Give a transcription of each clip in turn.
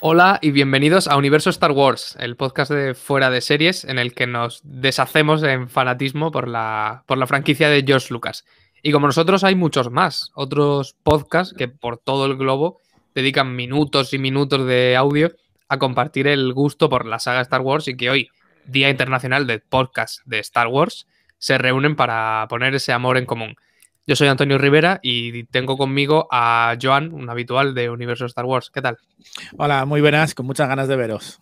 Hola y bienvenidos a Universo Star Wars, el podcast de fuera de series en el que nos deshacemos en fanatismo por la, por la franquicia de George Lucas. Y como nosotros hay muchos más, otros podcasts que por todo el globo dedican minutos y minutos de audio a compartir el gusto por la saga Star Wars y que hoy, Día Internacional de Podcast de Star Wars, se reúnen para poner ese amor en común. Yo soy Antonio Rivera y tengo conmigo a Joan, un habitual de Universo Star Wars. ¿Qué tal? Hola, muy buenas, con muchas ganas de veros.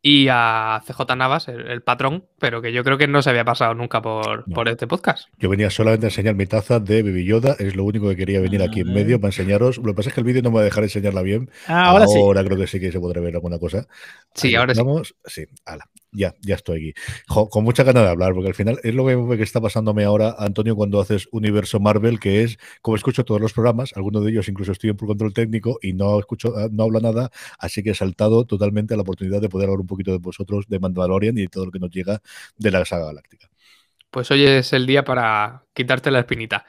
Y a CJ Navas, el, patrón, pero que yo creo que no se había pasado nunca por, este podcast. Yo venía solamente a enseñar mi taza de Bibiyoda. es lo único que quería venir aquí en ah. medio para enseñaros. Lo que pasa es que el vídeo no me va a dejar enseñarla bien. Ah, ahora, sí. Ahora creo que sí que se podrá ver alguna cosa. Sí, ahora estamos. sí. Sí, hala. Ya, ya estoy aquí. con mucha ganas de hablar, porque al final es lo que, está pasándome ahora, Antonio, cuando haces Universo Marvel, que es, como escucho todos los programas, algunos de ellos incluso estoy en control técnico y no escucho, ah, no hablo nada, así que he saltado totalmente a la oportunidad de poder hablar un poquito de vosotros, de Mandalorian y de todo lo que nos llega de la saga galáctica. Pues hoy es el día para quitarte la espinita.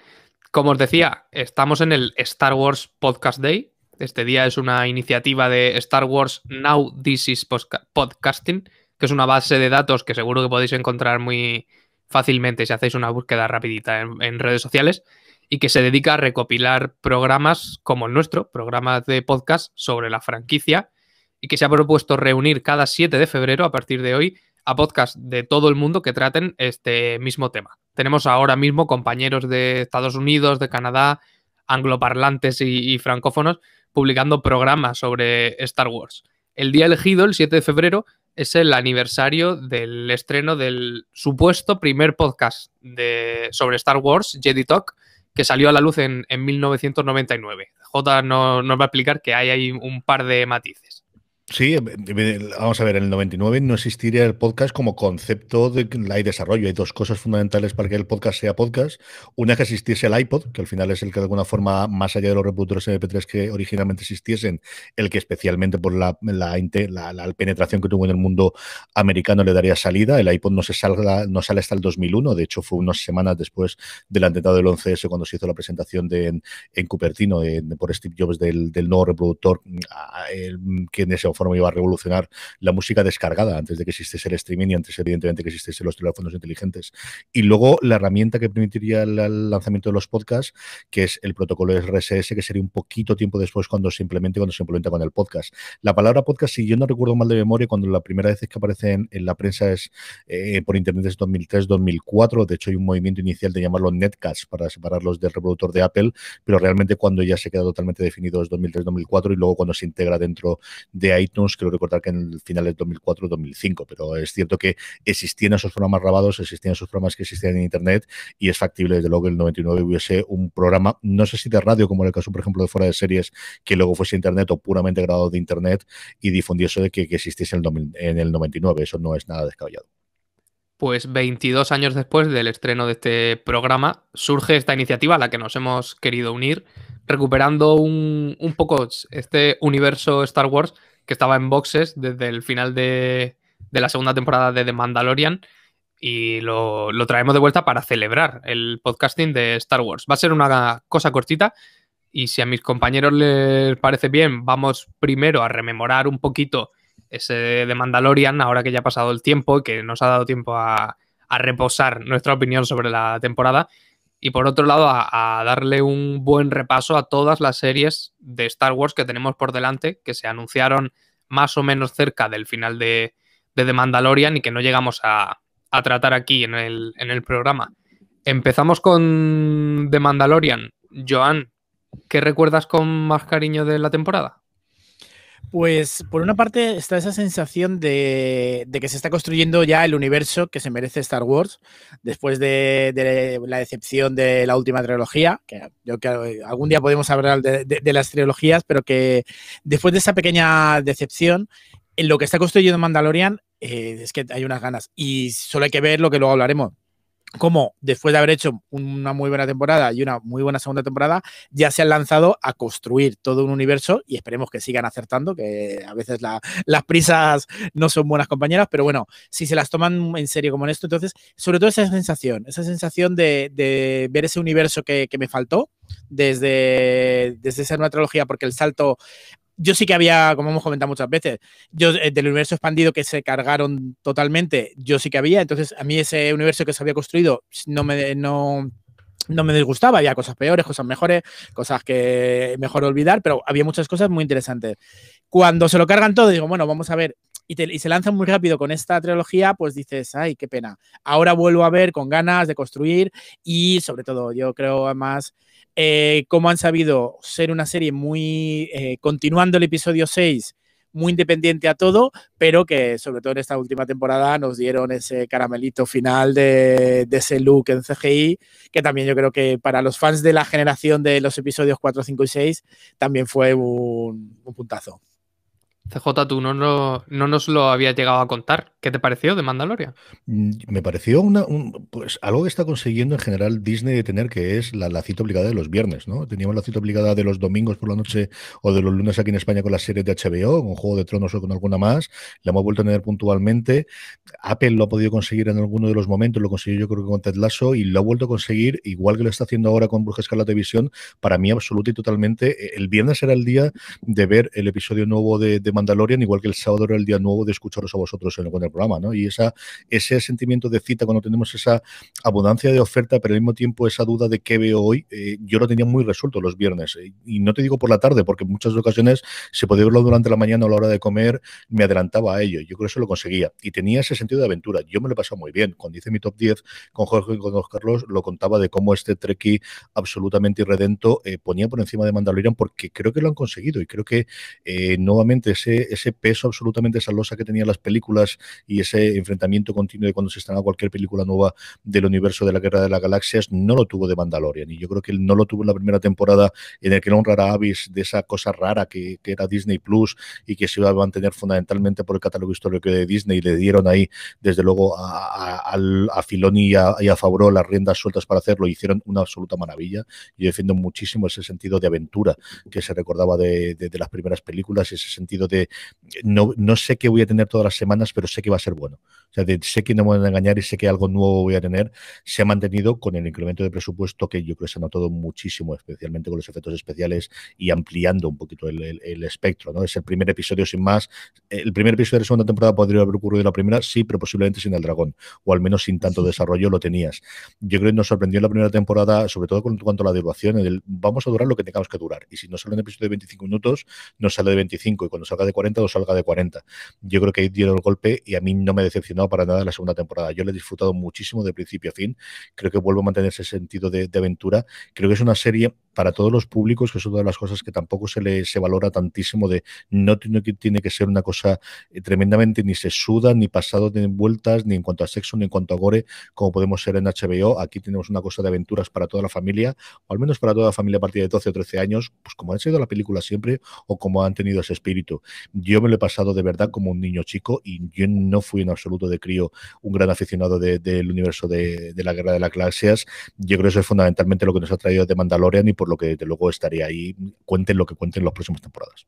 Como os decía, estamos en el Star Wars Podcast Day. Este día es una iniciativa de Star Wars Now This is Podcasting que es una base de datos que seguro que podéis encontrar muy fácilmente si hacéis una búsqueda rapidita en, redes sociales y que se dedica a recopilar programas como el nuestro, programas de podcast sobre la franquicia y que se ha propuesto reunir cada 7 de febrero a partir de hoy a podcasts de todo el mundo que traten este mismo tema. Tenemos ahora mismo compañeros de Estados Unidos, de Canadá, angloparlantes y, francófonos publicando programas sobre Star Wars. El día elegido, el 7 de febrero, es el aniversario del estreno del supuesto primer podcast de, sobre Star Wars, Jedi Talk, que salió a la luz en, en 1999. J nos va a explicar que hay, hay un par de matices. Sí, eh, eh, eh, vamos a ver, en el 99 no existiría el podcast como concepto de la y desarrollo. Hay dos cosas fundamentales para que el podcast sea podcast. Una es que existiese el iPod, que al final es el que de alguna forma, más allá de los reproductores MP3 que originalmente existiesen, el que especialmente por la, la, penetración que tuvo en el mundo americano le daría salida. El iPod no, se salga, no sale hasta el 2001, de hecho fue unas semanas después del atentado del 11S cuando se hizo la presentación de, en, Cupertino por Steve Jobs del, nuevo reproductor mm, que en ese momento me iba a revolucionar la música descargada antes de que existiese el streaming y antes, evidentemente, que existiesen los teléfonos inteligentes. Y luego la herramienta que permitiría el lanzamiento de los podcasts, que es el protocolo RSS, que sería un poquito tiempo después cuando se cuando se implementa con el podcast. La palabra podcast, si yo no recuerdo mal de memoria, cuando la primera vez que aparece en, la prensa es eh, por internet es 2003-2004, de hecho hay un movimiento inicial de llamarlo netcast para separarlos del reproductor de Apple, pero realmente cuando ya se queda totalmente definido es 2003-2004 y luego cuando se integra dentro de ahí creo recordar que en el final del 2004-2005, pero es cierto que existían esos programas grabados, existían esos programas que existían en Internet y es factible, desde luego, que el 99 hubiese un programa, no sé si de radio, como en el caso, por ejemplo, de fuera de series, que luego fuese Internet o puramente grabado de Internet y difundiese de que, existiese en el, 99. Eso no es nada descabellado. Pues 22 años después del estreno de este programa, surge esta iniciativa a la que nos hemos querido unir, recuperando un, un poco este universo Star Wars que estaba en boxes desde el final de, la segunda temporada de The Mandalorian y lo, traemos de vuelta para celebrar el podcasting de Star Wars. Va a ser una cosa cortita y si a mis compañeros les parece bien, vamos primero a rememorar un poquito ese The Mandalorian, ahora que ya ha pasado el tiempo, y que nos ha dado tiempo a, a reposar nuestra opinión sobre la temporada y por otro lado a, darle un buen repaso a todas las series de Star Wars que tenemos por delante, que se anunciaron más o menos cerca del final de, de The Mandalorian y que no llegamos a, tratar aquí en el, en el, programa. Empezamos con The Mandalorian. Joan, ¿qué recuerdas con más cariño de la temporada? Pues por una parte está esa sensación de, que se está construyendo ya el universo que se merece Star Wars después de, la decepción de la última trilogía, que yo que algún día podemos hablar de, las trilogías, pero que después de esa pequeña decepción, en lo que está construyendo Mandalorian eh, es que hay unas ganas y solo hay que ver lo que luego hablaremos como después de haber hecho una muy buena temporada y una muy buena segunda temporada, ya se han lanzado a construir todo un universo y esperemos que sigan acertando, que a veces las prisas no son buenas compañeras, pero bueno, si se las toman en serio como en esto, entonces, sobre todo esa sensación, esa sensación de, ver ese universo que, me faltó, desde, desde esa nueva trilogía, porque el salto yo sí que había, como hemos comentado muchas veces, yo eh, del universo expandido que se cargaron totalmente, yo sí que había. Entonces, a mí ese universo que se había construido no me no, no me disgustaba, había cosas peores, cosas mejores, cosas que mejor olvidar, pero había muchas cosas muy interesantes. Cuando se lo cargan todo, digo, bueno, vamos a ver y, se lanza muy rápido con esta trilogía, pues dices, ay, qué pena. Ahora vuelvo a ver con ganas de construir y sobre todo, yo creo además, eh, cómo han sabido ser una serie muy, eh, continuando el episodio 6, muy independiente a todo, pero que sobre todo en esta última temporada nos dieron ese caramelito final de, ese look en CGI, que también yo creo que para los fans de la generación de los episodios 4, 5 y 6 también fue un puntazo. CJ, tú no, no, nos lo había llegado a contar. ¿Qué te pareció de Mandaloria? Mm, me pareció una, pues, algo que está consiguiendo en general Disney de tener, que es la, cita obligada de los viernes, ¿no? Teníamos la cita obligada de los domingos por la noche o de los lunes aquí en España con las series de HBO, con Juego de Tronos o con alguna más. La hemos vuelto a tener puntualmente. Apple lo ha podido conseguir en alguno de los momentos, lo consiguió yo creo que con Ted Lasso y lo ha vuelto a conseguir, igual que lo está haciendo ahora con Bruja la televisión, para mí absoluta y totalmente. E, el viernes era el día de ver el episodio nuevo de Mandalorian, igual que el sábado era el día nuevo de escucharos a vosotros en el, programa, ¿no? Y esa, ese sentimiento de cita cuando tenemos esa abundancia de oferta, pero al mismo tiempo esa duda de qué veo hoy, eh, yo lo tenía muy resuelto los viernes. Eh, y no te digo por la tarde, porque en muchas ocasiones se podía verlo durante la mañana o la hora de comer, me adelantaba a ello. Yo creo que eso lo conseguía. Y tenía ese sentido de aventura. Yo me lo he pasado muy bien. Cuando hice mi top 10 con Jorge y con Carlos, lo contaba de cómo este treki absolutamente irredento eh, ponía por encima de Mandalorian, porque creo que lo han conseguido. Y creo que nuevamente ese, peso absolutamente salosa que tenían las películas y ese enfrentamiento continuo de cuando se estrenaba cualquier película nueva del universo de la Guerra de las Galaxias, no lo tuvo de Mandalorian. Y yo creo que no lo tuvo en la primera temporada en el que era un rara avis de esa cosa rara que, era Disney Plus y que se iba a mantener fundamentalmente por el catálogo histórico de Disney y le dieron ahí, desde luego, a, a, Filoni y a, y Favreau las riendas sueltas para hacerlo. Hicieron una absoluta maravilla. Yo defiendo muchísimo ese sentido de aventura que se recordaba de, de las primeras películas, ese sentido de no, no sé qué voy a tener todas las semanas, pero sé que va a ser bueno. O sea, sé que no me van a engañar y sé que algo nuevo voy a tener. Se ha mantenido con el incremento de presupuesto que yo creo se ha notado muchísimo, especialmente con los efectos especiales y ampliando un poquito el, el, espectro. ¿no? Es el primer episodio sin más. El primer episodio de la segunda temporada podría haber ocurrido la primera, sí, pero posiblemente sin el dragón, o al menos sin tanto desarrollo lo tenías. Yo creo que nos sorprendió en la primera temporada, sobre todo con cuanto a la duración, en el, vamos a durar lo que tengamos que durar. Y si no sale un episodio de 25 minutos, no sale de 25. Y cuando salga de 40 o salga de 40. Yo creo que ahí dieron el golpe y a mí no me ha decepcionado para nada la segunda temporada. Yo la he disfrutado muchísimo de principio a fin. Creo que vuelvo a mantener ese sentido de aventura. Creo que es una serie para todos los públicos, que es una de las cosas que tampoco se le se valora tantísimo de no tiene que, tiene que ser una cosa eh, tremendamente ni se suda, ni pasado de vueltas, ni en cuanto a sexo, ni en cuanto a gore, como podemos ser en HBO. Aquí tenemos una cosa de aventuras para toda la familia, o al menos para toda la familia a partir de 12 o 13 años, pues como han sido la película siempre, o como han tenido ese espíritu. Yo me lo he pasado de verdad como un niño chico y yo no fui en absoluto de crío un gran aficionado del universo de, la guerra de las Galaxias, Yo creo que eso es fundamentalmente lo que nos ha traído de Mandalorian y por lo que luego estaría ahí, cuenten lo que cuenten las próximas temporadas.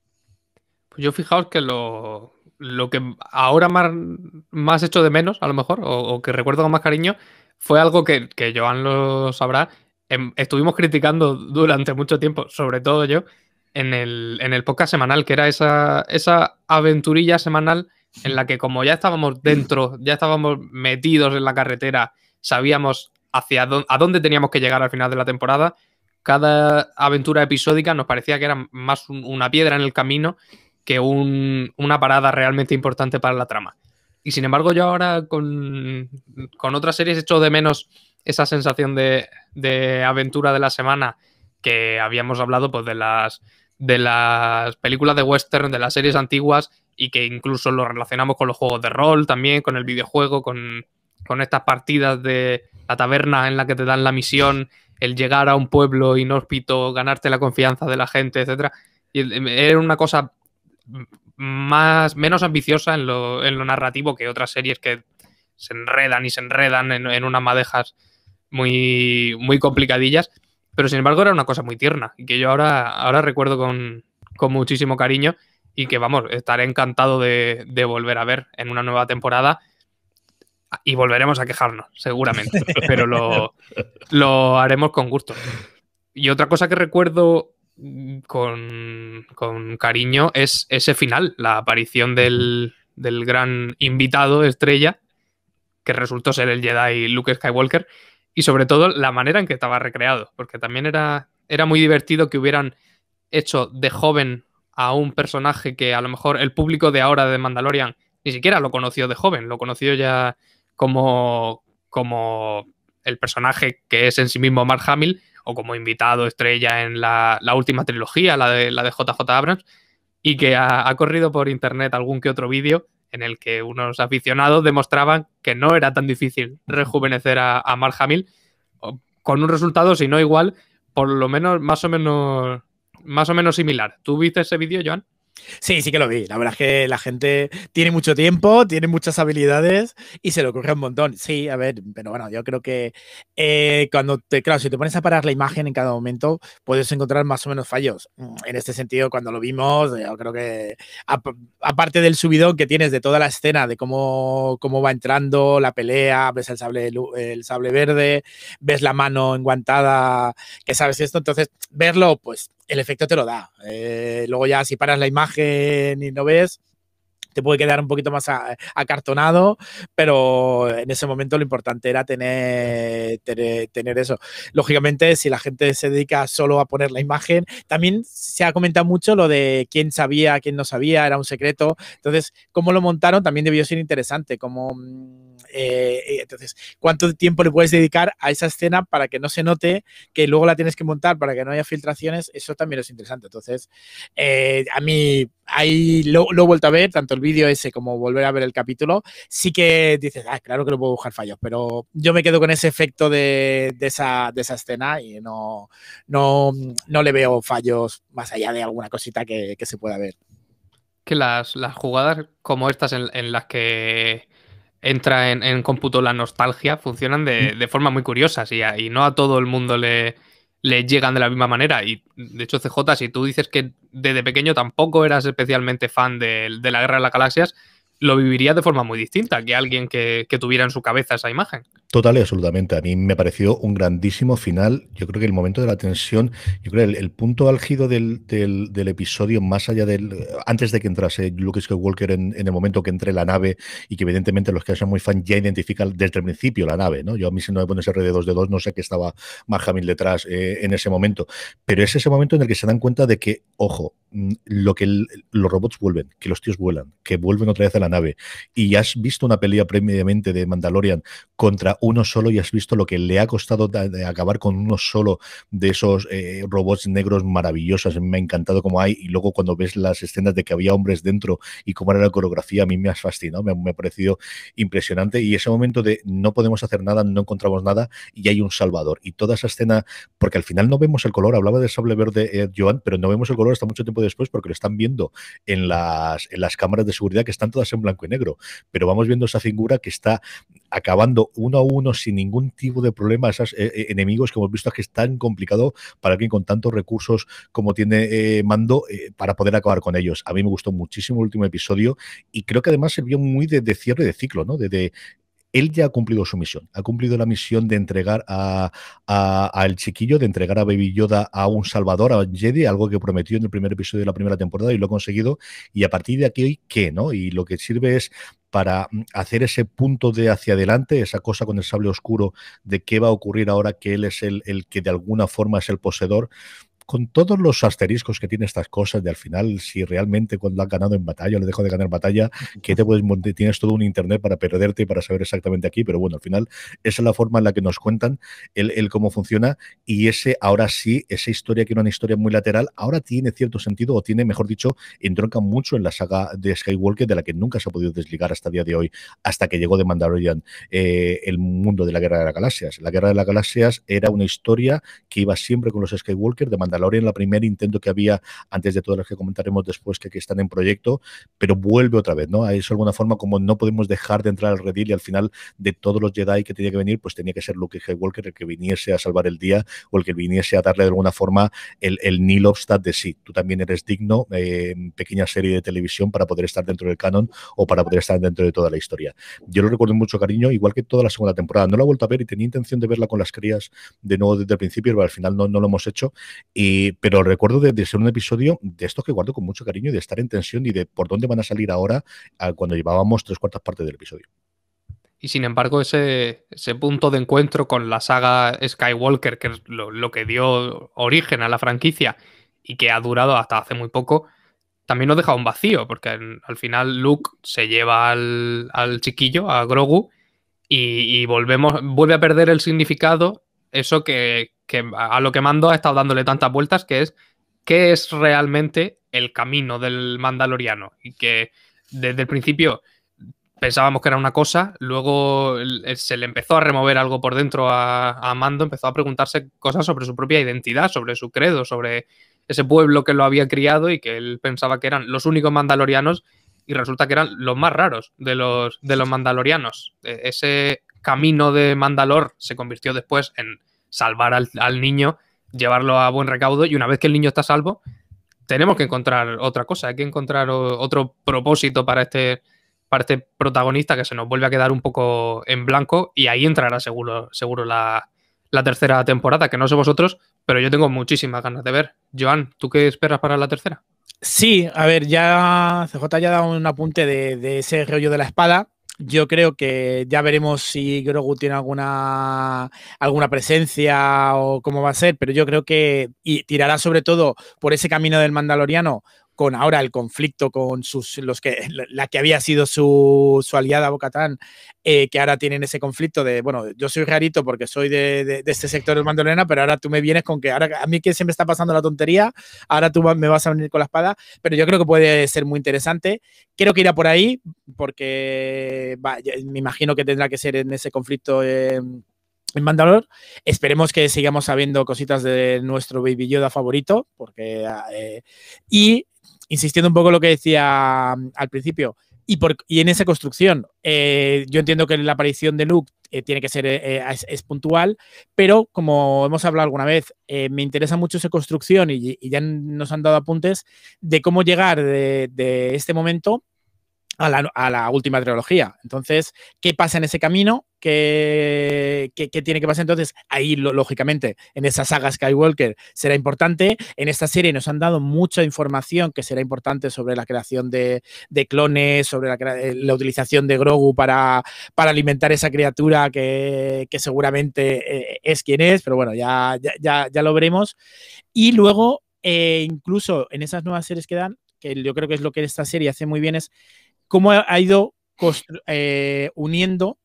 Pues yo fijaos que lo, lo que ahora más, más hecho de menos, a lo mejor, o, que recuerdo con más cariño, fue algo que, que Joan lo sabrá, em, estuvimos criticando durante mucho tiempo, sobre todo yo, en el, en el podcast semanal, que era esa, esa aventurilla semanal en la que como ya estábamos dentro, ya estábamos metidos en la carretera, sabíamos hacia a dónde teníamos que llegar al final de la temporada, cada aventura episódica nos parecía que era más una piedra en el camino que una parada realmente importante para la trama. Y sin embargo, yo ahora con, otras series echo de menos esa sensación de, aventura de la semana que habíamos hablado pues, de, las, de las películas de western, de las series antiguas y que incluso lo relacionamos con los juegos de rol también, con el videojuego, con estas partidas de la taberna en la que te dan la misión el llegar a un pueblo inhóspito, ganarte la confianza de la gente, etcétera, em, era una cosa más, menos ambiciosa en lo, en lo, narrativo que otras series que se enredan y se enredan en, unas madejas muy, muy complicadillas. Pero sin embargo era una cosa muy tierna y que yo ahora, ahora recuerdo con, muchísimo cariño y que vamos, estaré encantado de volver a ver en una nueva temporada y volveremos a quejarnos, seguramente, pero lo, haremos con gusto. Y otra cosa que recuerdo mm, con, cariño es ese final, la aparición del, gran invitado estrella, que resultó ser el Jedi Luke Skywalker, y sobre todo la manera en que estaba recreado, porque también era, era muy divertido que hubieran hecho de joven a un personaje que a lo mejor el público de ahora de Mandalorian ni siquiera lo conoció de joven, lo conoció ya como, como el personaje que es en sí mismo Mark Hamill o como invitado estrella en la, última trilogía, la de, la de JJ Abrams, y que ha, corrido por internet algún que otro vídeo en el que unos aficionados demostraban que no era tan difícil rejuvenecer a, Mark Hamill con un resultado, si no igual, por lo menos más o menos más o menos similar. ¿Tú viste ese vídeo, Joan? Sí, sí que lo vi. La verdad es que la gente tiene mucho tiempo, tiene muchas habilidades y se le ocurre un montón. Sí, a ver, pero bueno, yo creo que eh, cuando te, claro, si te pones a parar la imagen en cada momento, puedes encontrar más o menos fallos. Mm, en este sentido, cuando lo vimos, yo creo que aparte del subidón que tienes de toda la escena, de cómo, va entrando la pelea, ves el sable, el sable verde, ves la mano enguantada, que sabes esto, entonces verlo, pues el efecto te lo da. Eh, luego ya si paras la imagen y no ves, te puede quedar un poquito más acartonado, pero en ese momento lo importante era tener, tener, eso. Lógicamente, si la gente se dedica solo a poner la imagen, también se ha comentado mucho lo de quién sabía, quién no sabía, era un secreto. Entonces, cómo lo montaron también debió ser interesante, como... Mm, eh, eh, entonces, ¿cuánto tiempo le puedes dedicar a esa escena para que no se note que luego la tienes que montar para que no haya filtraciones? Eso también es interesante. Entonces, eh, a mí ahí lo, lo he vuelto a ver, tanto el vídeo ese, como volver a ver el capítulo, sí que dices, ah, claro que lo puedo buscar fallos, pero yo me quedo con ese efecto de, esa, escena y no, no, le veo fallos más allá de alguna cosita que, se pueda ver. Que las, jugadas como estas en, las que entra en, cómputo la nostalgia funcionan de, mm. forma muy curiosa y, y no a todo el mundo le, le llegan de la misma manera. Y de hecho, CJ, si tú dices que desde pequeño tampoco eras especialmente fan de, la Guerra de las Galaxias, lo vivirías de forma muy distinta que alguien que, que tuviera en su cabeza esa imagen. Total y absolutamente. A mí me pareció un grandísimo final. Yo creo que el momento de la tensión, yo creo que el, punto álgido del, episodio, más allá del. Antes de que entrase Luke Skywalker en, en el momento que entre la nave y que, evidentemente, los que sean muy fan ya identifican desde el principio la nave, ¿no? Yo a mí, si no me pones rd 2 de 2, no sé qué estaba Marjamil detrás eh, en ese momento. Pero es ese momento en el que se dan cuenta de que, ojo, mm, lo que los robots vuelven, que los tíos vuelan, que vuelven otra vez a la nave. Y ya has visto una pelea previamente de Mandalorian contra uno solo y has visto lo que le ha costado acabar con uno solo de esos eh, robots negros maravillosos. Me ha encantado como hay y luego cuando ves las escenas de que había hombres dentro y cómo era la coreografía, a mí me ha fascinado, me, ha parecido impresionante y ese momento de no podemos hacer nada, no encontramos nada y hay un salvador. Y toda esa escena, porque al final no vemos el color, hablaba del sable verde eh, Joan, pero no vemos el color hasta mucho tiempo después porque lo están viendo en las, en las cámaras de seguridad que están todas en blanco y negro. Pero vamos viendo esa figura que está acabando uno a uno sin ningún tipo de problema esos eh, eh, enemigos que hemos visto que es tan complicado para alguien con tantos recursos como tiene eh, Mando para poder acabar con ellos. A mí me gustó muchísimo el último episodio y creo que además sirvió muy de, cierre de ciclo, ¿no? de él ya ha cumplido su misión. Ha cumplido la misión de entregar al a, chiquillo, de entregar a Baby Yoda a un salvador, a Jedi, algo que prometió en el primer episodio de la primera temporada y lo ha conseguido. Y a partir de aquí, ¿qué? ¿no? Y lo que sirve es para mm, hacer ese punto de hacia adelante, esa cosa con el sable oscuro de qué va a ocurrir ahora que él es el, el que de alguna forma es el poseedor con todos los asteriscos que tiene estas cosas de al final, si realmente cuando han ganado en batalla o le dejo de ganar batalla, que te puedes tienes todo un internet para perderte y para saber exactamente aquí, pero bueno, al final esa es la forma en la que nos cuentan el, cómo funciona y ese ahora sí, esa historia que era una historia muy lateral, ahora tiene cierto sentido o tiene, mejor dicho, entronca mucho en la saga de Skywalker de la que nunca se ha podido desligar hasta el día de hoy, hasta que llegó de Mandalorian eh, el mundo de la Guerra de las Galaxias. La Guerra de las Galaxias era una historia que iba siempre con los Skywalker de Mandalorian en la primer intento que había antes de todas las que comentaremos después que, que están en proyecto, pero vuelve otra vez, ¿no? Es alguna forma como no podemos dejar de entrar al redil y al final de todos los Jedi que tenía que venir, pues tenía que ser Luke Skywalker el que viniese a salvar el día o el que viniese a darle de alguna forma el, el de sí. Tú también eres digno, eh, en pequeña serie de televisión para poder estar dentro del canon o para poder estar dentro de toda la historia. Yo lo recuerdo mucho cariño, igual que toda la segunda temporada. No la he vuelto a ver y tenía intención de verla con las crías de nuevo desde el principio, pero al final no, no lo hemos hecho. Y pero recuerdo de, ser un episodio de estos que guardo con mucho cariño y de estar en tensión y de por dónde van a salir ahora cuando llevábamos tres cuartas partes del episodio. Y sin embargo, ese, punto de encuentro con la saga Skywalker, que es lo, que dio origen a la franquicia y que ha durado hasta hace muy poco, también nos deja un vacío, porque al final Luke se lleva al, chiquillo, a Grogu, y, y, volvemos, vuelve a perder el significado, eso que, que a lo que Mando ha estado dándole tantas vueltas, que es qué es realmente el camino del mandaloriano. Y que desde el principio pensábamos que era una cosa, luego se le empezó a remover algo por dentro a, Mando, empezó a preguntarse cosas sobre su propia identidad, sobre su credo, sobre ese pueblo que lo había criado y que él pensaba que eran los únicos mandalorianos y resulta que eran los más raros de los, de los mandalorianos. E, ese camino de Mandalor se convirtió después en salvar al, niño, llevarlo a buen recaudo y una vez que el niño está salvo, tenemos que encontrar otra cosa, hay que encontrar otro propósito este, para este, protagonista que se nos vuelve a quedar un poco en blanco y ahí entrará seguro, seguro la, tercera temporada, que no sé vosotros, pero yo tengo muchísimas ganas de ver. Joan, ¿tú qué esperas para la tercera? Sí, a ver, ya CJ ha dado un apunte de, de ese rollo de la espada, yo creo que ya veremos si Grogu tiene alguna, alguna presencia o cómo va a ser, pero yo creo que y tirará sobre todo por ese camino del mandaloriano con ahora el conflicto con sus, los que, la que había sido su, aliada Bocatán, eh, que ahora tienen ese conflicto de, bueno, yo soy rarito porque soy de, este sector del mandolena, pero ahora tú me vienes con que ahora a mí que siempre está pasando la tontería, ahora tú me vas a venir con la espada, pero yo creo que puede ser muy interesante. Quiero que irá por ahí porque me imagino que tendrá que ser en ese conflicto. en Mandalor. Esperemos que sigamos sabiendo cositas de nuestro Baby Yoda favorito, porque ah, eh, y insistiendo un poco en lo que decía mm, al principio, y, en esa construcción, eh, yo entiendo que la aparición de Luke eh, tiene que ser, eh, es, puntual, pero como hemos hablado alguna vez, me interesa mucho esa construcción y, ya nos han dado apuntes de cómo llegar de, de este momento a la, última trilogía. Entonces, ¿qué pasa en ese camino? ¿Qué, tiene que pasar? Entonces, ahí, lógicamente, en esa saga Skywalker será importante. En esta serie nos han dado mucha información que será importante sobre la creación de, clones, sobre eh, la, utilización de Grogu para, alimentar esa criatura que, seguramente eh, es quien es, pero bueno, ya, lo veremos. Y luego, eh, incluso en esas nuevas series que dan, que yo creo que es lo que esta serie hace muy bien, es cómo ha ido eh, uniendo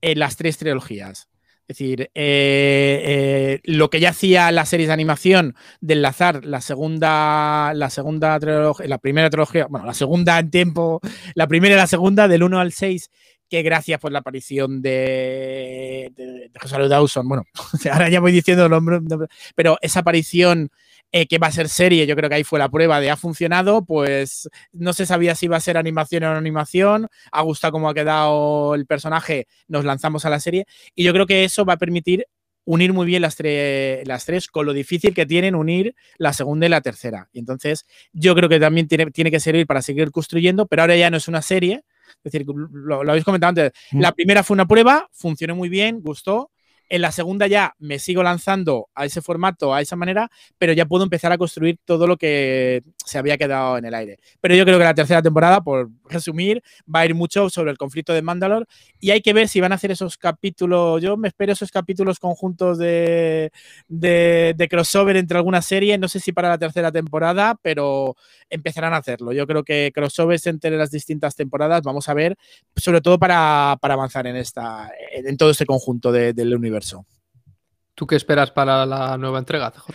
eh, las tres trilogías. Es decir, eh, lo que ya hacía la serie de animación de enlazar la segunda, la segunda trilogía, la primera trilogía, bueno, la segunda en tiempo, la primera y la segunda, del 1 al 6, que gracias por la aparición de, de, José Luis Dawson, bueno, ahora ya voy diciendo el nombre, pero esa aparición eh, que va a ser serie, yo creo que ahí fue la prueba de ha funcionado, pues no se sabía si iba a ser animación o no animación, ha gustado cómo ha quedado el personaje, nos lanzamos a la serie y yo creo que eso va a permitir unir muy bien las, las tres con lo difícil que tienen unir la segunda y la tercera. Y entonces yo creo que también tiene, tiene que servir para seguir construyendo, pero ahora ya no es una serie. Es decir, lo, lo habéis comentado antes, mm. la primera fue una prueba, funcionó muy bien, gustó, en la segunda ya me sigo lanzando a ese formato, a esa manera, pero ya puedo empezar a construir todo lo que se había quedado en el aire. Pero yo creo que la tercera temporada, por resumir, va a ir mucho sobre el conflicto de Mandalore y hay que ver si van a hacer esos capítulos, yo me espero esos capítulos conjuntos de, crossover entre alguna serie, no sé si para la tercera temporada, pero empezarán a hacerlo. Yo creo que crossovers entre las distintas temporadas vamos a ver, sobre todo para, avanzar en, esta, en todo ese conjunto del universo. ¿Tú qué esperas para la nueva entrega, CJ?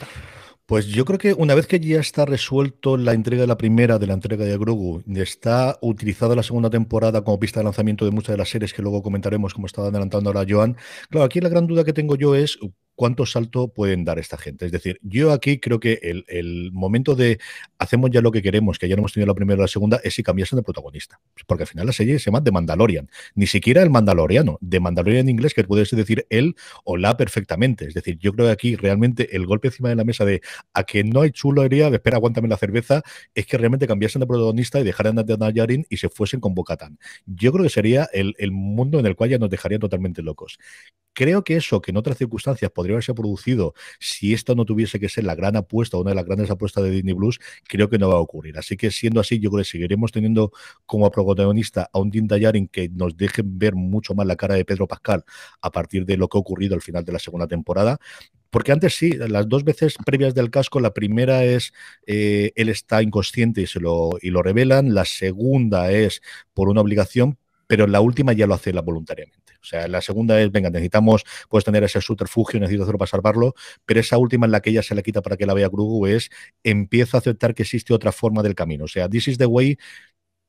Pues yo creo que una vez que ya está resuelto la entrega de la primera, de la entrega de Grogu, está utilizada la segunda temporada como pista de lanzamiento de muchas de las series que luego comentaremos, como estaba adelantando ahora Joan. Claro, aquí la gran duda que tengo yo es cuánto salto pueden dar esta gente. Es decir, yo aquí creo que el, momento de hacemos ya lo que queremos, que ya no hemos tenido la primera o la segunda, es si cambiasen de protagonista. Porque al final la serie se llama The Mandalorian. Ni siquiera el mandaloriano. The Mandalorian en inglés, que pudiese decir él o la perfectamente. Es decir, yo creo que aquí realmente el golpe encima de la mesa de a que no hay chulería, espera, aguántame la cerveza, es que realmente cambiasen de protagonista y dejaran de andar Yarin y se fuesen con Bocatan. Yo creo que sería el, el mundo en el cual ya nos dejarían totalmente locos. Creo que eso, que en otras circunstancias podría haberse producido si esto no tuviese que ser la gran apuesta, una de las grandes apuestas de Disney Blues, creo que no va a ocurrir. Así que siendo así, yo creo que seguiremos teniendo como protagonista a un Din Dayarin que nos deje ver mucho más la cara de Pedro Pascal a partir de lo que ha ocurrido al final de la segunda temporada. Porque antes sí, las dos veces previas del casco, la primera es eh, él está inconsciente y, se lo, y lo revelan, la segunda es por una obligación, pero la última ya lo hace voluntariamente. O sea, la segunda es, venga, necesitamos, pues tener ese subterfugio, necesito hacerlo para salvarlo, pero esa última en la que ella se la quita para que la vea Grogu es, empiezo a aceptar que existe otra forma del camino. O sea, This is the way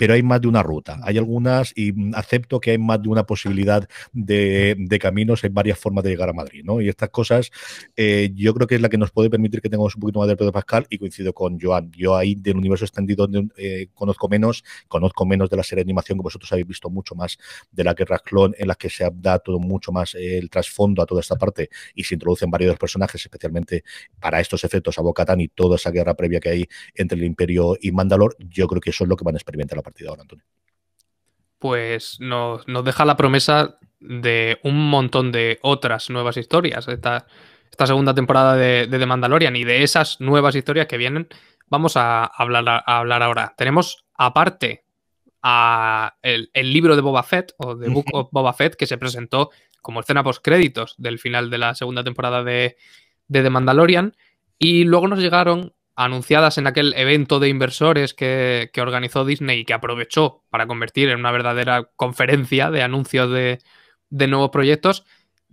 pero hay más de una ruta. Hay algunas, y mm, acepto que hay más de una posibilidad de, caminos, hay varias formas de llegar a Madrid, ¿no? Y estas cosas, eh, yo creo que es la que nos puede permitir que tengamos un poquito más de Pedro Pascal, y coincido con Joan. Yo ahí del universo extendido eh, conozco menos, conozco menos de la serie de animación que vosotros habéis visto mucho más de la Guerra Clon, en la que se da todo mucho más eh, el trasfondo a toda esta parte y se introducen varios personajes, especialmente para estos efectos a Bocatán y toda esa guerra previa que hay entre el Imperio y Mandalor. Yo creo que eso es lo que van a experimentar la pues nos, nos deja la promesa de un montón de otras nuevas historias. Esta, esta segunda temporada de, de, The Mandalorian y de esas nuevas historias que vienen, vamos a hablar, a hablar ahora. Tenemos aparte a el, libro de Boba Fett o The Book of Boba Fett que se presentó como escena post créditos del final de la segunda temporada de, de The Mandalorian y luego nos llegaron anunciadas en aquel evento de inversores que, organizó Disney y que aprovechó para convertir en una verdadera conferencia de anuncios de, nuevos proyectos,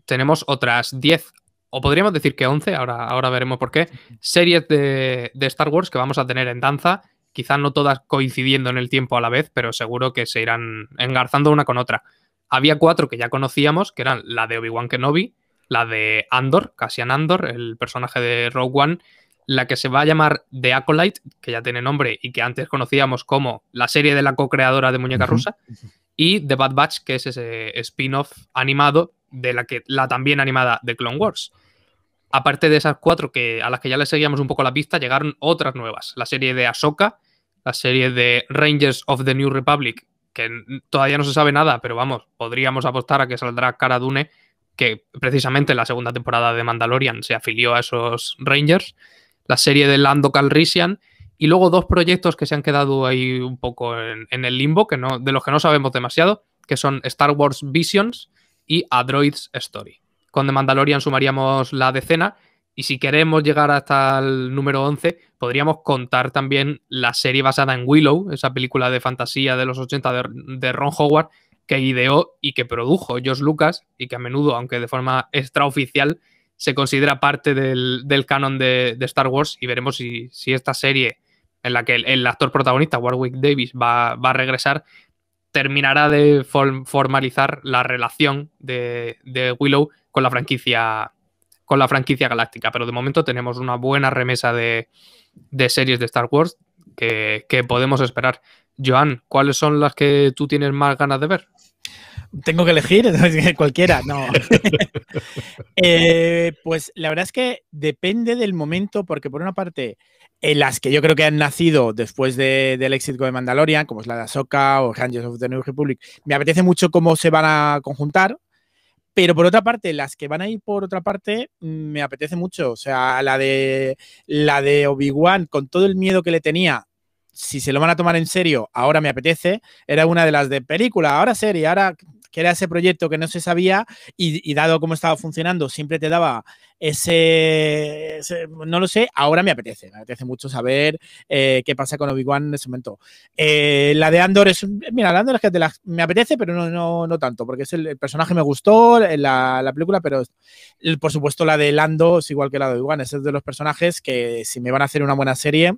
tenemos otras 10, o podríamos decir que 11, ahora, ahora veremos por qué, series de, de Star Wars que vamos a tener en danza, quizás no todas coincidiendo en el tiempo a la vez, pero seguro que se irán engarzando una con otra. Había cuatro que ya conocíamos, que eran la de Obi-Wan Kenobi, la de Andor, Cassian Andor, el personaje de Rogue One, la que se va a llamar The Acolyte, que ya tiene nombre y que antes conocíamos como la serie de la co-creadora de Muñeca Rusa, y The Bad Batch, que es ese spin-off animado de la, que, la también animada de Clone Wars. Aparte de esas cuatro que, a las que ya le seguíamos un poco la pista, llegaron otras nuevas. La serie de Ahsoka, la serie de Rangers of the New Republic, que todavía no se sabe nada, pero vamos, podríamos apostar a que saldrá Cara Dune, que precisamente en la segunda temporada de Mandalorian se afilió a esos Rangers la serie de Lando Calrissian y luego dos proyectos que se han quedado ahí un poco en, el limbo, que no, de los que no sabemos demasiado, que son Star Wars Visions y A Story. Con The Mandalorian sumaríamos la decena y si queremos llegar hasta el número 11, podríamos contar también la serie basada en Willow, esa película de fantasía de los 80 de, de Ron Howard, que ideó y que produjo George Lucas y que a menudo, aunque de forma extraoficial, se considera parte del, canon de, Star Wars y veremos si, esta serie en la que el, actor protagonista, Warwick Davis, va, a regresar, terminará de formalizar la relación de, Willow con la franquicia con la franquicia galáctica. Pero de momento tenemos una buena remesa de, series de Star Wars que, que, podemos esperar. Joan, ¿cuáles son las que tú tienes más ganas de ver? tengo que elegir, cualquiera, no. Eh, pues la verdad es que depende del momento, porque por una parte, en las que yo creo que han nacido después del éxito de Mandalorian, como es la de Ahsoka o Rangers of the New Republic, me apetece mucho cómo se van a conjuntar, pero por otra parte, las que van a ir por otra parte mm, me apetece mucho. O sea, la de la de Obi-Wan, con todo el miedo que le tenía, si se lo van a tomar en serio, ahora me apetece. Era una de las de película, ahora serie, ahora que era ese proyecto que no se sabía y, dado cómo estaba funcionando, siempre te daba ese, no lo sé, ahora me apetece, me apetece mucho saber eh, qué pasa con Obi-Wan en ese momento. Eh, la de Andor es, mira, Andor es que me apetece, pero no, no, no tanto, porque es el, personaje me gustó, la, la película, pero por supuesto la de Lando es igual que la de Obi-Wan, es de los personajes que si me van a hacer una buena serie,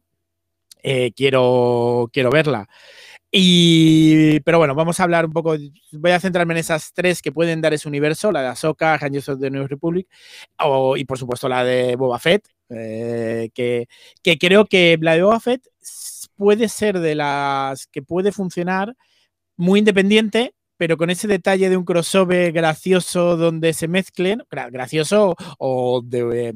eh, quiero, quiero verla. Y, pero bueno, vamos a hablar un poco, voy a centrarme en esas tres que pueden dar ese universo, la de Ahsoka, Han of the New Republic, y por supuesto la de Boba Fett, eh, que, que, creo que la de Boba Fett puede ser de las que puede funcionar muy independiente, pero con ese detalle de un crossover gracioso donde se mezclen, gracioso o eh,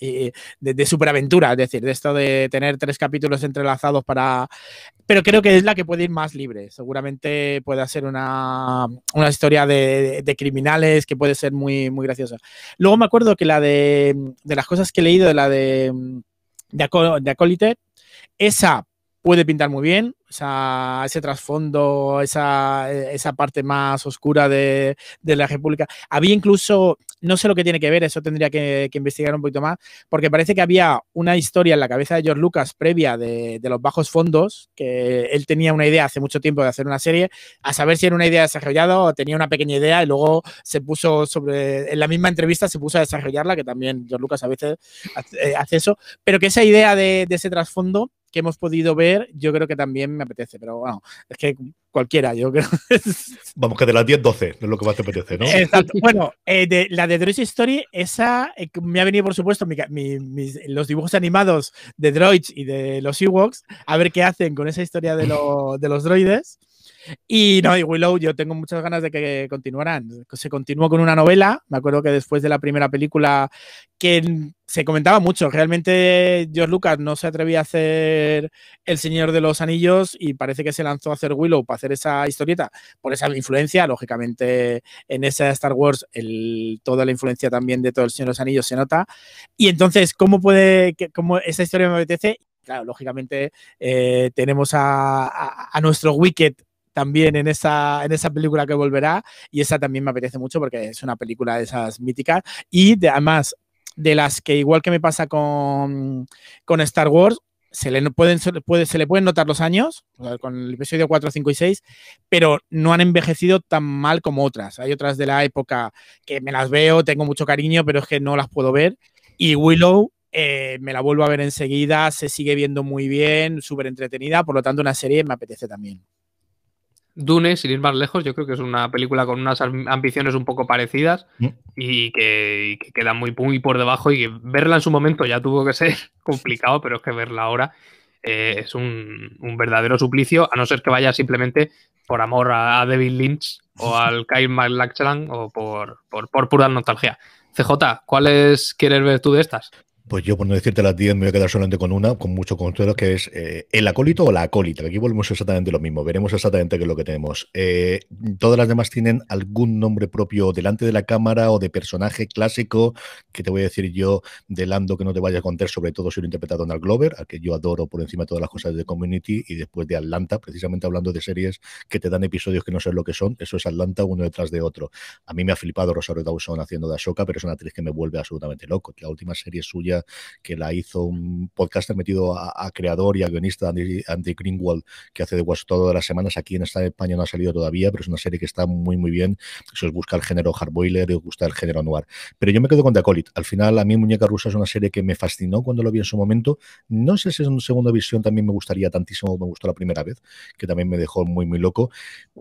eh, de superaventura, es decir, de esto de tener tres capítulos entrelazados para pero creo que es la que puede ir más libre. Seguramente puede hacer una, una historia de, criminales que puede ser muy, muy graciosa. Luego me acuerdo que la de, las cosas que he leído, de la de, de, esa puede pintar muy bien ese trasfondo, esa, parte más oscura de, de, la República. Había incluso, no sé lo que tiene que ver, eso tendría que, investigar un poquito más, porque parece que había una historia en la cabeza de George Lucas previa de, los bajos fondos, que él tenía una idea hace mucho tiempo de hacer una serie, a saber si era una idea desarrollada o tenía una pequeña idea y luego se puso sobre, en la misma entrevista se puso a desarrollarla, que también George Lucas a veces hace eh, eso, pero que esa idea de ese trasfondo que hemos podido ver, yo creo que también me apetece. Pero bueno, es que cualquiera, yo creo. Vamos, que de las 10, 12 es lo que más te apetece, ¿no? Bueno, eh, la de Droid Story, esa eh, me ha venido, por supuesto, los dibujos animados de Droids y de los Ewoks, a ver qué hacen con esa historia de, de los droides. Y no, y Willow, yo tengo muchas ganas de que continuaran. Se continuó con una novela. Me acuerdo que después de la primera película, que se comentaba mucho, realmente George Lucas no se atrevía a hacer El Señor de los Anillos y parece que se lanzó a hacer Willow para hacer esa historieta por esa influencia. Lógicamente, en esa Star Wars, el, toda la influencia también de todo El Señor de los Anillos se nota. Y entonces, ¿cómo puede, cómo esa historia me apetece? Claro, lógicamente eh, tenemos a, a nuestro Wicked también en esa, en esa película que volverá y esa también me apetece mucho porque es una película de esas míticas y además de las que igual que me pasa con, Star Wars, se le, pueden, se, se le pueden notar los años, con el episodio 4, 5 y 6, pero no han envejecido tan mal como otras. Hay otras de la época que me las veo, tengo mucho cariño, pero es que no las puedo ver. Y Willow eh, me la vuelvo a ver enseguida, se sigue viendo muy bien, súper entretenida, por lo tanto una serie me apetece también. Dune, sin ir más lejos, yo creo que es una película con unas ambiciones un poco parecidas mm. y, que, queda muy, por debajo y que verla en su momento ya tuvo que ser complicado, pero es que verla ahora eh, es un, verdadero suplicio, a no ser que vaya simplemente por amor a, David Lynch o al Kyle McLachlan o por, por, por pura nostalgia. CJ, ¿cuáles quieres ver tú de estas? Pues yo, por no decirte las 10, me voy a quedar solamente con una, con mucho consuelo, que es eh, el acólito o la acólita. Aquí volvemos exactamente lo mismo, veremos exactamente qué es lo que tenemos. Eh, todas las demás tienen algún nombre propio delante de la cámara o de personaje clásico, que te voy a decir yo delando que no te vaya a contar, sobre todo si lo interpreta Donald Glover, al que yo adoro por encima de todas las cosas de Community, y después de Atlanta, precisamente hablando de series que te dan episodios que no sé lo que son, eso es Atlanta uno detrás de otro. A mí me ha flipado Rosario Dawson haciendo de Ashoka pero es una actriz que me vuelve absolutamente loco. La última serie suya que la hizo un podcaster metido a, creador y a guionista Andy, Greenwald, que hace de Watch todas las semanas. Aquí en esta España no ha salido todavía, pero es una serie que está muy, muy bien. Si os busca el género hardboiler y os gusta el género noir. Pero yo me quedo con The Acolyte. Al final, a mí Muñeca Rusa es una serie que me fascinó cuando lo vi en su momento. No sé si es en segunda visión también me gustaría tantísimo me gustó la primera vez, que también me dejó muy, muy loco.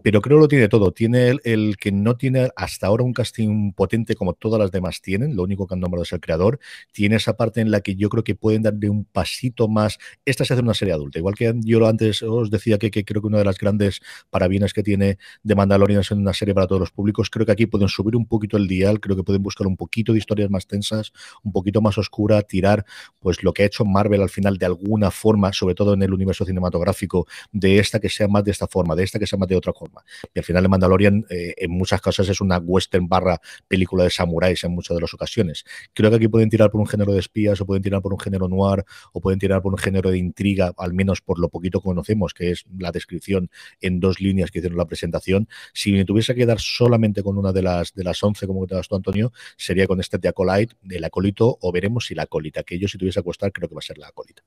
Pero creo que lo tiene todo. Tiene el, que no tiene hasta ahora un casting potente como todas las demás tienen. Lo único que han nombrado es el creador. Tiene esa parte parte en la que yo creo que pueden darle un pasito más. Esta se hace una serie adulta, igual que yo antes os decía que, creo que una de las grandes parabienes que tiene de Mandalorian es una serie para todos los públicos. Creo que aquí pueden subir un poquito el dial, creo que pueden buscar un poquito de historias más tensas, un poquito más oscura, tirar pues lo que ha hecho Marvel al final de alguna forma, sobre todo en el universo cinematográfico, de esta que sea más de esta forma, de esta que sea más de otra forma. Y al final de Mandalorian eh, en muchas cosas es una western barra película de samuráis en muchas de las ocasiones. Creo que aquí pueden tirar por un género de o pueden tirar por un género noir, o pueden tirar por un género de intriga, al menos por lo poquito que conocemos, que es la descripción en dos líneas que hicieron la presentación. Si me tuviese que quedar solamente con una de las de las 11, como te tú, Antonio, sería con este de Acolyte, del Acolito, o veremos si la Acolita, que yo si tuviese que apostar, creo que va a ser la Acolita.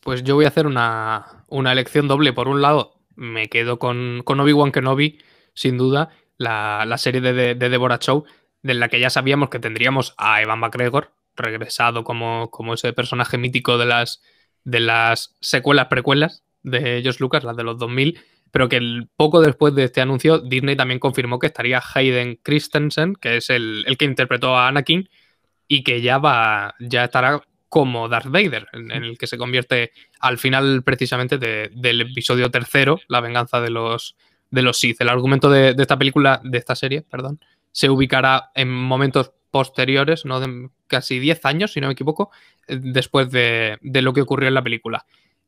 Pues yo voy a hacer una, elección doble. Por un lado, me quedo con, con Obi-Wan Kenobi, sin duda, la, serie de, de, de Deborah Chow, de la que ya sabíamos que tendríamos a Evan McGregor, regresado como, ese personaje mítico de las, de las secuelas, precuelas de ellos Lucas, las de los 2000, pero que poco después de este anuncio Disney también confirmó que estaría Hayden Christensen, que es el, que interpretó a Anakin, y que ya va, ya estará como Darth Vader, en, el que se convierte al final precisamente del episodio tercero, la venganza de los, de los Sith. El argumento de, de esta película, de esta serie, perdón, se ubicará en momentos posteriores, ¿no? De casi 10 años, si no me equivoco, eh, después de, lo que ocurrió en la película.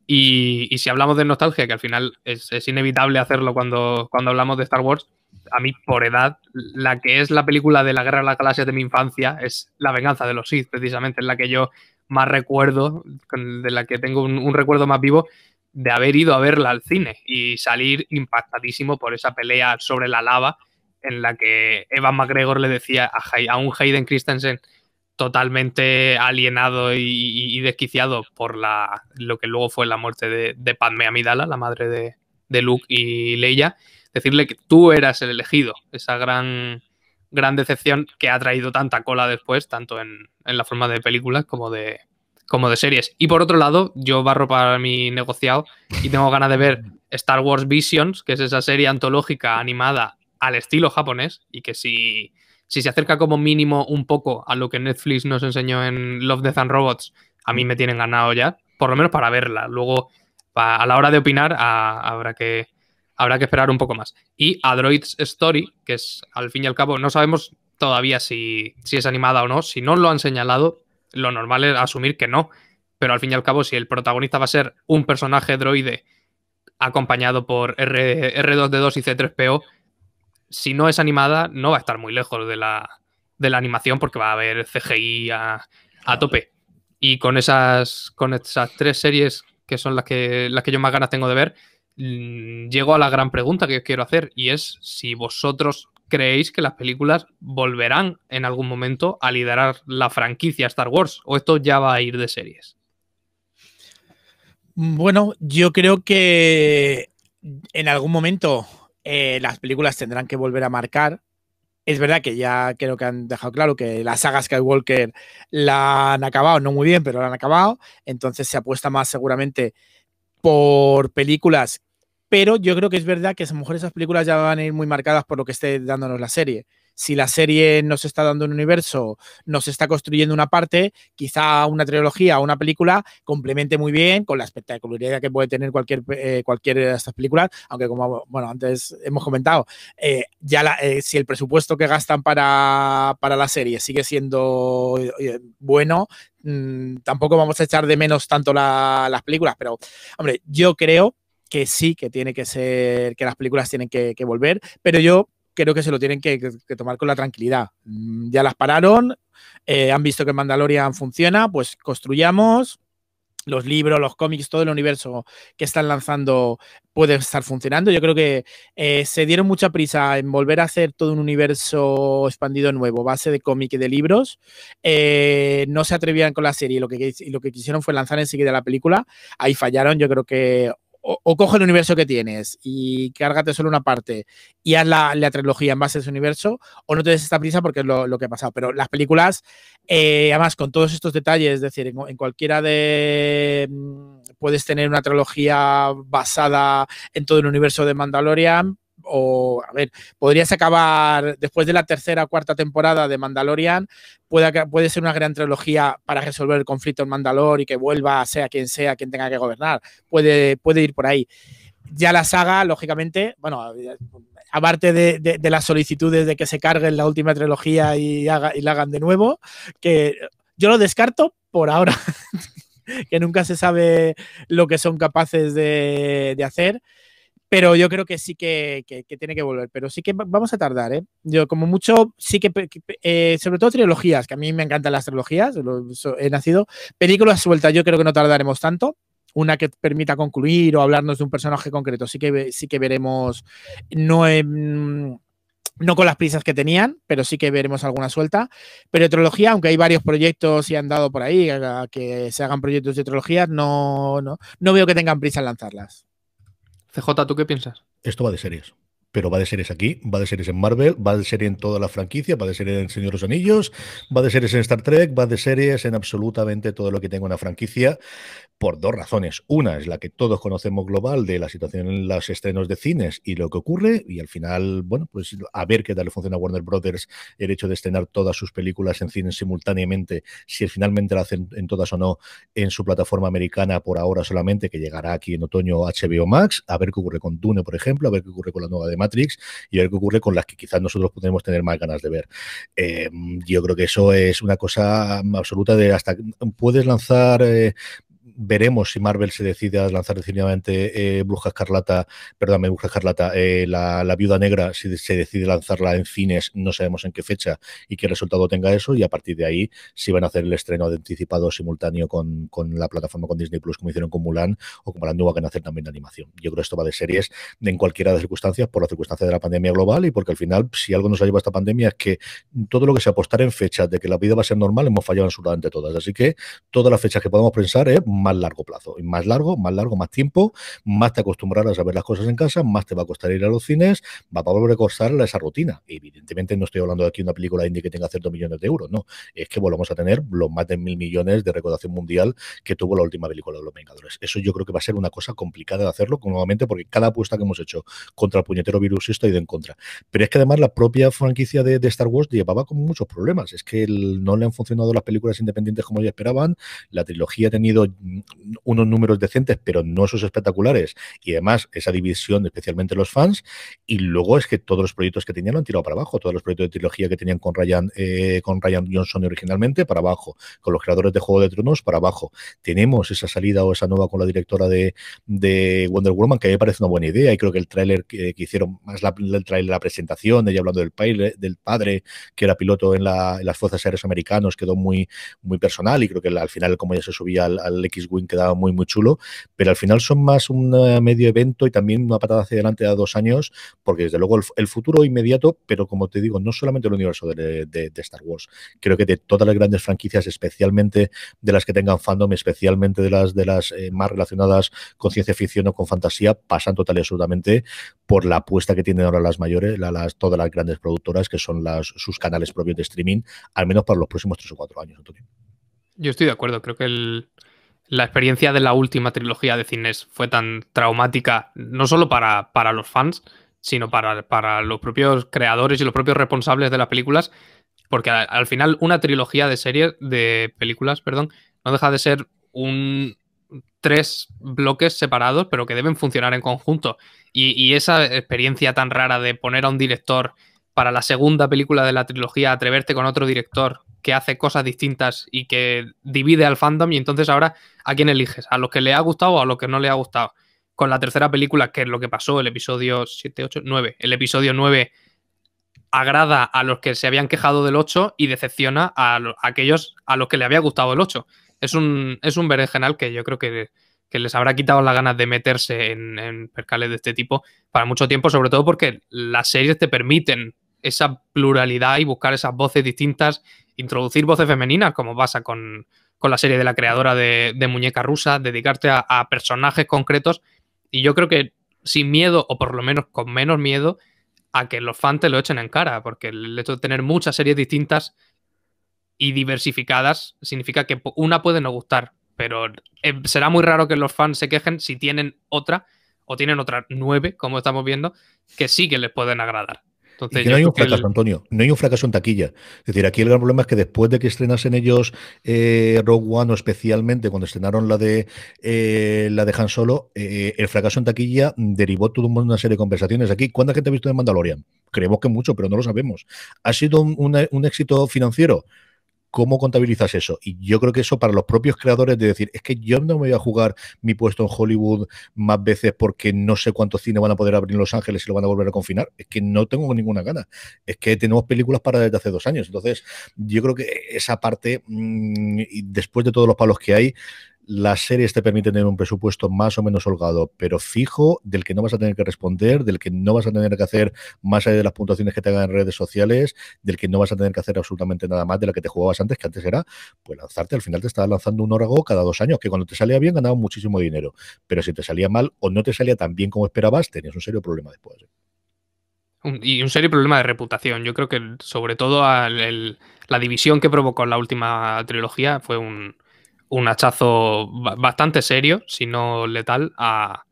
Y, si hablamos de nostalgia, que al final es, inevitable hacerlo cuando, hablamos de Star Wars, a mí por edad, la que es la película de la Guerra de las Galaxias de mi infancia es La Venganza de los Sith, precisamente, es la que yo más recuerdo, de la que tengo un recuerdo más vivo de haber ido a verla al cine y salir impactadísimo por esa pelea sobre la lava en la que Evan McGregor le decía a, un Hayden Christensen totalmente alienado y, desquiciado por la, lo que luego fue la muerte de, Padme Amidala, la madre de, Luke y Leia, decirle que tú eras el elegido, esa gran, gran decepción que ha traído tanta cola después, tanto en, la forma de películas como de, como de series. Y por otro lado, yo barro para mi negociado y tengo ganas de ver Star Wars Visions, que es esa serie antológica animada al estilo japonés y que si, si se acerca como mínimo un poco a lo que Netflix nos enseñó en Love, Death and Robots, a mí me tienen ganado ya, por lo menos para verla. Luego, a la hora de opinar, habrá, que, habrá que esperar un poco más. Y A Droid's Story, que es al fin y al cabo, no sabemos todavía si, es animada o no. Si no lo han señalado, lo normal es asumir que no. Pero al fin y al cabo, si el protagonista va a ser un personaje droide acompañado por R, R2D2 y C3PO, si no es animada, no va a estar muy lejos de la, de la animación porque va a haber CGI a, tope. Y con esas, con esas tres series que son las que, las que yo más ganas tengo de ver, mm, llego a la gran pregunta que os quiero hacer y es si vosotros creéis que las películas volverán en algún momento a liderar la franquicia Star Wars o esto ya va a ir de series. Bueno, yo creo que en algún momento eh, las películas tendrán que volver a marcar. Es verdad que ya creo que han dejado claro que la saga Skywalker la han acabado, no muy bien, pero la han acabado. Entonces se apuesta más seguramente por películas. Pero yo creo que es verdad que a lo mejor esas películas ya van a ir muy marcadas por lo que esté dándonos la serie si la serie nos está dando un universo, nos está construyendo una parte, quizá una trilogía o una película complemente muy bien con la espectacularidad que puede tener cualquier, eh, de estas películas, aunque como bueno, antes hemos comentado, eh, ya eh, si el presupuesto que gastan para, la serie sigue siendo bueno, mm, tampoco vamos a echar de menos tanto las películas, pero hombre, yo creo que sí, que tiene que ser, que las películas tienen que volver, pero yo creo que se lo tienen que, tomar con la tranquilidad. Mm, ya las pararon, eh, han visto que Mandalorian funciona, pues construyamos, los libros, los cómics, todo el universo que están lanzando puede estar funcionando. Yo creo que eh, se dieron mucha prisa en volver a hacer todo un universo expandido nuevo, base de cómic y de libros. Eh, no se atrevían con la serie, lo que, lo que quisieron fue lanzar enseguida la película. Ahí fallaron, yo creo que o, coge el universo que tienes y cárgate solo una parte y haz la, trilogía en base a ese universo, o no te des esta prisa porque es lo, que ha pasado. Pero las películas, eh, además, con todos estos detalles, es decir, en, cualquiera de. Mm, puedes tener una trilogía basada en todo el universo de Mandalorian, o, a ver, podrías acabar después de la tercera o cuarta temporada de Mandalorian, puede, puede ser una gran trilogía para resolver el conflicto en Mandalor y que vuelva, sea quien sea, quien tenga que gobernar. Puede, puede ir por ahí. Ya la saga, lógicamente, bueno, aparte de, de, las solicitudes de que se carguen la última trilogía y, haga, y la hagan de nuevo, que yo lo descarto por ahora. que nunca se sabe lo que son capaces de, de hacer pero yo creo que sí que, tiene que volver, pero sí que vamos a tardar, ¿eh? Yo como mucho, sí que, eh, sobre todo trilogías, que a mí me encantan las trilogías, he nacido, películas sueltas, yo creo que no tardaremos tanto, una que permita concluir o hablarnos de un personaje concreto, sí que, sí que veremos, no... Mm, no con las prisas que tenían, pero sí que veremos alguna suelta. Pero trilogía, aunque hay varios proyectos y han dado por ahí que se hagan proyectos de trilogías, no, no, no veo que tengan prisa en lanzarlas. CJ, ¿tú qué piensas? Esto va de series pero va de series aquí, va de series en Marvel, va de series en toda la franquicia, va de series en Señor de los Anillos, va de series en Star Trek, va de series en absolutamente todo lo que tenga una franquicia, por dos razones. Una es la que todos conocemos global de la situación en los estrenos de cines y lo que ocurre, y al final, bueno, pues a ver qué tal le funciona a Warner Brothers el hecho de estrenar todas sus películas en cines simultáneamente, si finalmente la hacen en todas o no en su plataforma americana por ahora solamente, que llegará aquí en otoño HBO Max, a ver qué ocurre con Dune, por ejemplo, a ver qué ocurre con la nueva demanda Matrix y ver qué ocurre con las que quizás nosotros podemos tener más ganas de ver. Em, yo creo que eso es una cosa absoluta de hasta puedes lanzar eh, veremos si Marvel se decide a lanzar definitivamente eh, Bruja Escarlata, perdón, Bruja Escarlata, eh, la, Viuda Negra, si se decide lanzarla en cines, no sabemos en qué fecha y qué resultado tenga eso, y a partir de ahí, si van a hacer el estreno anticipado simultáneo con, la plataforma con Disney Plus, como hicieron con Mulan, o como la nueva que van a hacer también de animación. Yo creo que esto va de series en cualquiera de las circunstancias, por la circunstancia de la pandemia global y porque al final, si algo nos ha llevado a esta pandemia, es que todo lo que se apostar en fechas de que la vida va a ser normal, hemos fallado absolutamente todas. Así que todas las fechas que podamos pensar, ¿eh? más largo plazo. Y más largo, más largo, más tiempo, más te acostumbrarás a ver las cosas en casa, más te va a costar ir a los cines, va a volver a costar esa rutina. Evidentemente no estoy hablando de aquí de una película indie que tenga ciertos millones de euros, no. Es que volvamos a tener los más de mil millones de recaudación mundial que tuvo la última película de los Vengadores. Eso yo creo que va a ser una cosa complicada de hacerlo, nuevamente, porque cada apuesta que hemos hecho contra el puñetero virus esto ha ido en contra. Pero es que además la propia franquicia de, Star Wars llevaba con muchos problemas. Es que no le han funcionado las películas independientes como ya esperaban. La trilogía ha tenido Mm, unos números decentes, pero no esos espectaculares. Y además, esa división, especialmente los fans. Y luego es que todos los proyectos que tenían lo han tirado para abajo. Todos los proyectos de trilogía que tenían con Ryan, eh, con Ryan Johnson originalmente, para abajo. Con los creadores de Juego de Tronos, para abajo. Tenemos esa salida o esa nueva con la directora de, de Wonder Woman, que a mí me parece una buena idea. Y creo que el tráiler que, hicieron, más la, el tráiler, la presentación, de ella hablando del, padre, del padre, que era piloto en, las Fuerzas Aéreas Americanas, quedó muy, muy personal. Y creo que al final, como ya se subía al, al X Win wing quedaba muy, muy chulo, pero al final son más un eh, medio evento y también una patada hacia adelante a dos años, porque desde luego el, futuro inmediato, pero como te digo, no solamente el universo de, Star Wars, creo que de todas las grandes franquicias, especialmente de las que tengan fandom, especialmente de las, de las eh, más relacionadas con ciencia ficción o con fantasía, pasan total y absolutamente por la apuesta que tienen ahora las mayores, todas las grandes productoras, que son sus canales propios de streaming, al menos para los próximos tres o cuatro años. Antonio. Yo estoy de acuerdo, creo que el, la experiencia de la última trilogía de cines fue tan traumática, no solo para, para los fans, sino para, para, los propios creadores y los propios responsables de las películas, porque al final una trilogía de series, de películas, perdón, no deja de ser un tres bloques separados, pero que deben funcionar en conjunto. y esa experiencia tan rara de poner a un director para la segunda película de la trilogía atreverte con otro director que hace cosas distintas y que divide al fandom y entonces ahora a quién eliges, a los que le ha gustado o a los que no le ha gustado. Con la tercera película, que es lo que pasó, el episodio 7, 8, 9, el episodio 9 agrada a los que se habían quejado del 8 y decepciona a, aquellos a los que le había gustado el 8. Es un, es un berenjenal que yo creo que, les habrá quitado las ganas de meterse en, en percales de este tipo para mucho tiempo, sobre todo porque las series te permiten esa pluralidad y buscar esas voces distintas, introducir voces femeninas, como pasa con, la serie de la creadora de, Muñeca Rusa, dedicarte a, a, personajes concretos. Y yo creo que sin miedo, o por lo menos con menos miedo, a que los fans te lo echen en cara, porque el hecho de tener muchas series distintas y diversificadas significa que una puede no gustar, pero eh, será muy raro que los fans se quejen si tienen otra o tienen otras nueve, como estamos viendo, que sí que les pueden agradar no hay un fracaso, Antonio, no hay un fracaso en taquilla. Es decir, aquí el gran problema es que después de que estrenasen ellos eh, Rogue One, o especialmente cuando estrenaron la de eh, la de Han Solo, eh, el fracaso en taquilla derivó todo una serie de conversaciones. Aquí, ¿cuánta gente ha visto de Mandalorian? Creemos que mucho, pero no lo sabemos. ¿Ha sido un éxito financiero? ¿cómo contabilizas eso? Y yo creo que eso para los propios creadores de decir, es que yo no me voy a jugar mi puesto en Hollywood más veces porque no sé cuántos cines van a poder abrir en Los Ángeles y lo van a volver a confinar. Es que no tengo ninguna gana. Es que tenemos películas para desde hace dos años. Entonces, yo creo que esa parte, mm, después de todos los palos que hay, las series te permiten tener un presupuesto más o menos holgado, pero fijo, del que no vas a tener que responder, del que no vas a tener que hacer más allá de las puntuaciones que te hagan en redes sociales, del que no vas a tener que hacer absolutamente nada más de la que te jugabas antes, que antes era, pues lanzarte, al final te estabas lanzando un órgano cada dos años, que cuando te salía bien ganabas muchísimo dinero, pero si te salía mal o no te salía tan bien como esperabas, tenías un serio problema después. y un serio problema de reputación. Yo creo que sobre todo la división que provocó la última trilogía fue un, un hachazo bastante serio, si no letal, a,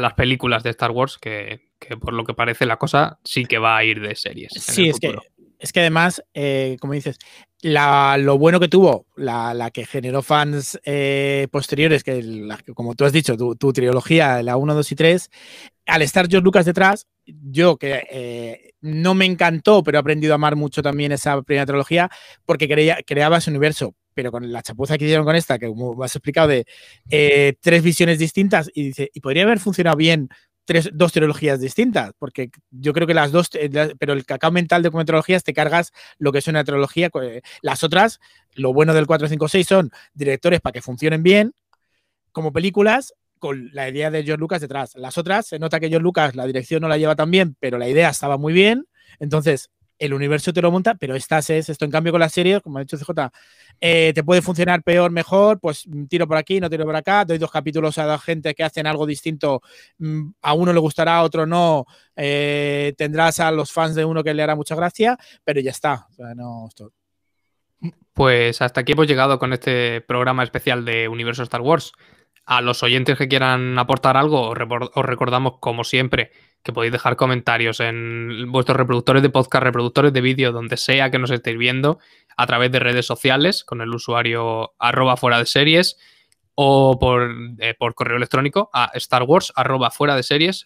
las películas de Star Wars, que, por lo que parece la cosa sí que va a ir de series. Sí, es que, es que además, eh, como dices, la, lo bueno que tuvo, la, que generó fans eh, posteriores, que como tú has dicho, tu, trilogía, la 1, 2 y 3, al estar George Lucas detrás, yo que eh, no me encantó, pero he aprendido a amar mucho también esa primera trilogía, porque creía creaba ese universo pero con la chapuza que hicieron con esta, que como has explicado, de eh, tres visiones distintas, y dice, y podría haber funcionado bien tres, dos trilogías distintas, porque yo creo que las dos, eh, pero el cacao mental de como te cargas lo que es una trilogía. Eh, las otras, lo bueno del 4, 5, 6 son directores para que funcionen bien como películas con la idea de George Lucas detrás. Las otras, se nota que George Lucas la dirección no la lleva tan bien, pero la idea estaba muy bien. Entonces, el universo te lo monta, pero estás... es esto. En cambio, con las series, como ha dicho CJ, eh, te puede funcionar peor, mejor, pues mm, tiro por aquí, no tiro por acá, doy dos capítulos a la gente que hacen algo distinto, mm, a uno le gustará, a otro no, eh, tendrás a los fans de uno que le hará mucha gracia, pero ya está. Pues hasta aquí hemos llegado con este programa especial de Universo Star Wars. A los oyentes que quieran aportar algo, os recordamos, como siempre, que podéis dejar comentarios en vuestros reproductores de podcast, reproductores de vídeo, donde sea que nos estéis viendo, a través de redes sociales con el usuario arroba fuera de series o por, eh, correo electrónico a starwars de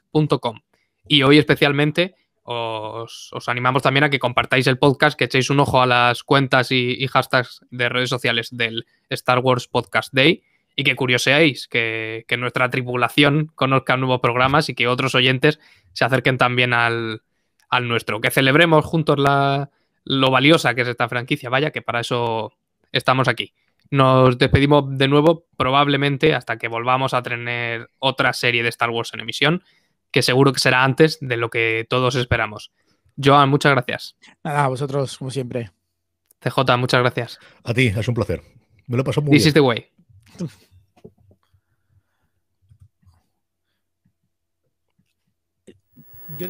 Y hoy especialmente os, animamos también a que compartáis el podcast, que echéis un ojo a las cuentas y, y hashtags de redes sociales del Star Wars Podcast Day y que curioseéis, que, nuestra tripulación conozca nuevos programas y que otros oyentes se acerquen también al, nuestro. Que celebremos juntos la, lo valiosa que es esta franquicia. Vaya, que para eso estamos aquí. Nos despedimos de nuevo, probablemente hasta que volvamos a tener otra serie de Star Wars en emisión, que seguro que será antes de lo que todos esperamos. Joan, muchas gracias. Nada, a vosotros, como siempre. CJ, muchas gracias. A ti, es un placer. Me lo pasó muy This bien. Is the way. Yo